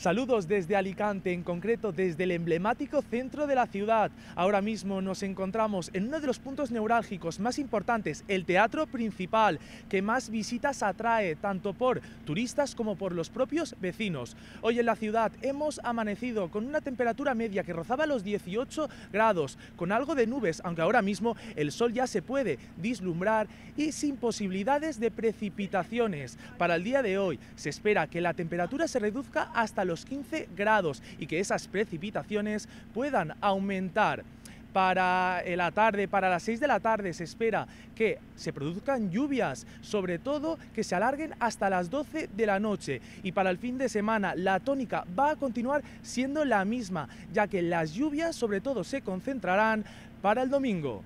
Saludos desde Alicante, en concreto desde el emblemático centro de la ciudad. Ahora mismo nos encontramos en uno de los puntos neurálgicos más importantes, el teatro principal, que más visitas atrae tanto por turistas como por los propios vecinos. Hoy en la ciudad hemos amanecido con una temperatura media que rozaba los 18 grados, con algo de nubes, aunque ahora mismo el sol ya se puede vislumbrar y sin posibilidades de precipitaciones. Para el día de hoy se espera que la temperatura se reduzca hasta los 15 grados y que esas precipitaciones puedan aumentar para eh, la tarde, para las 6 de la tarde se espera que se produzcan lluvias, sobre todo que se alarguen hasta las 12 de la noche. Y para el fin de semana la tónica va a continuar siendo la misma, ya que las lluvias sobre todo se concentrarán para el domingo.